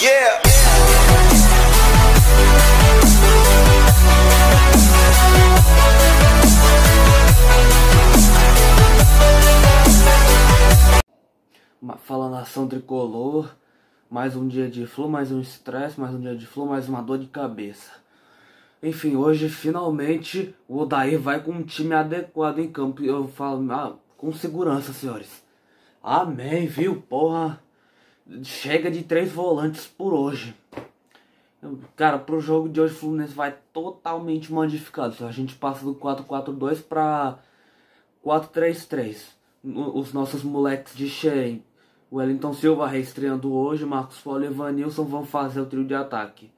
Yeah. Fala nação tricolor, mais um dia de flu, mais um estresse, mais um dia de flu, mais uma dor de cabeça. Enfim, hoje finalmente o Odair vai com um time adequado em campo. Eu falo ah, com segurança, senhores. Amém, viu? Porra chega de três volantes por hoje. Cara, pro jogo de hoje o Fluminense vai totalmente modificado. A gente passa do 4-4-2 pra 4-3-3. Os nossos moleques de Shein, Wellington Silva reestreando hoje, Marcos Paulo e Vanilson vão fazer o trio de ataque.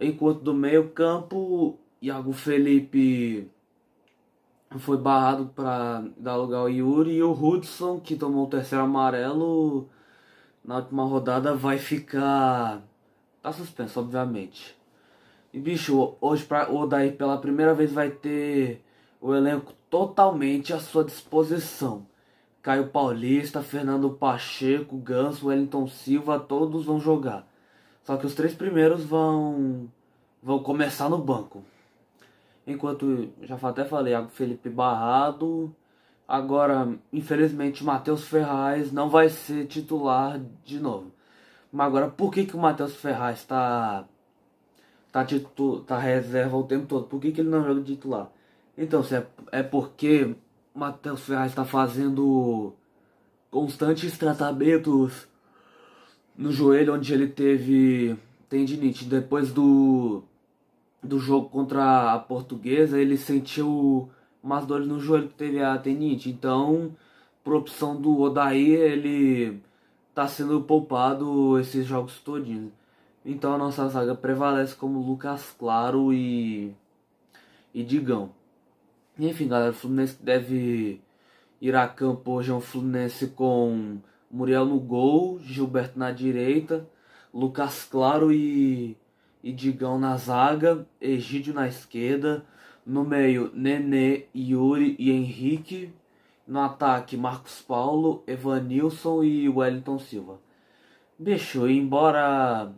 Enquanto do meio campo, Iago Felipe foi barrado para dar lugar ao Yuri e o Hudson, que tomou o terceiro amarelo, na última rodada vai ficar. Tá suspenso, obviamente. E bicho, hoje pra, o Odair pela primeira vez vai ter o elenco totalmente à sua disposição. Caio Paulista, Fernando Pacheco, Ganso, Wellington Silva, todos vão jogar. Só que os três primeiros vão vão começar no banco. Enquanto já até falei, Felipe Barrado, Agora, infelizmente, o Matheus Ferraz não vai ser titular de novo. Mas agora, por que, que o Matheus Ferraz está tá, titu, tá reserva o tempo todo? Por que, que ele não joga titular? Então, se é, é porque o Matheus Ferraz está fazendo constantes tratamentos no joelho, onde ele teve tendinite. Depois do, do jogo contra a Portuguesa, ele sentiu umas dores no joelho que teve a tenite. Então, por opção do Odaí, ele tá sendo poupado esses jogos todinhos. Então a nossa zaga prevalece como Lucas Claro e, e Digão. Enfim, galera, o Fluminense deve ir a campo hoje é um Fluminense com Muriel no gol, Gilberto na direita, Lucas Claro e, e Digão na zaga, Egídio na esquerda, no meio, Nenê, Yuri e Henrique. No ataque, Marcos Paulo, Evanilson e Wellington Silva. Bicho, embora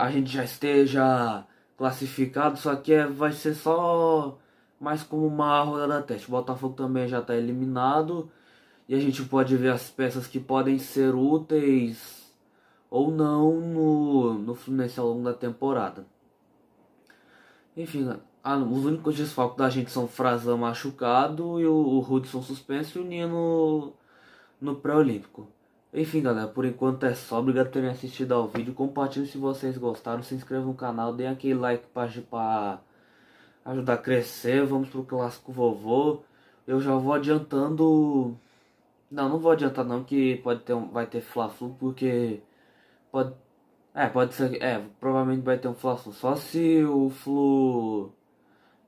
a gente já esteja classificado, só que é, vai ser só mais como uma rodada teste. O Botafogo também já está eliminado e a gente pode ver as peças que podem ser úteis ou não no, no Fluminense ao longo da temporada. Enfim, ah, os únicos desfalques da gente são o machucado e o, o Hudson suspenso e o Nino no pré-olímpico. Enfim, galera, por enquanto é só. Obrigado por terem assistido ao vídeo. Compartilhe se vocês gostaram. Se inscreva no canal. Deem aquele like pra, pra ajudar a crescer. Vamos pro Clássico Vovô. Eu já vou adiantando... Não, não vou adiantar não, que pode ter um... vai ter fla porque... Pode... É, pode ser... É, provavelmente vai ter um fla Só se o Flu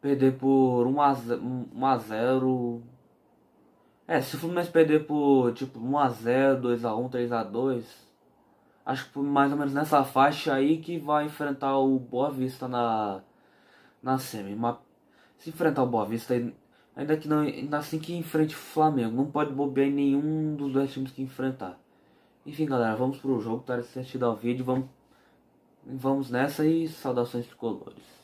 perder por 1 a, 0, 1 a 0. É, se o Fluminense perder por tipo 1 a 0, 2 a 1, 3 a 2, acho que mais ou menos nessa faixa aí que vai enfrentar o Boa Vista na na semi. Mas se enfrentar o Boa Vista ainda que não ainda assim que enfrente o Flamengo, não pode bobear em nenhum dos dois times que enfrentar. Enfim, galera, vamos pro jogo, tá assistindo ao vídeo, vamos vamos nessa e saudações tricolores.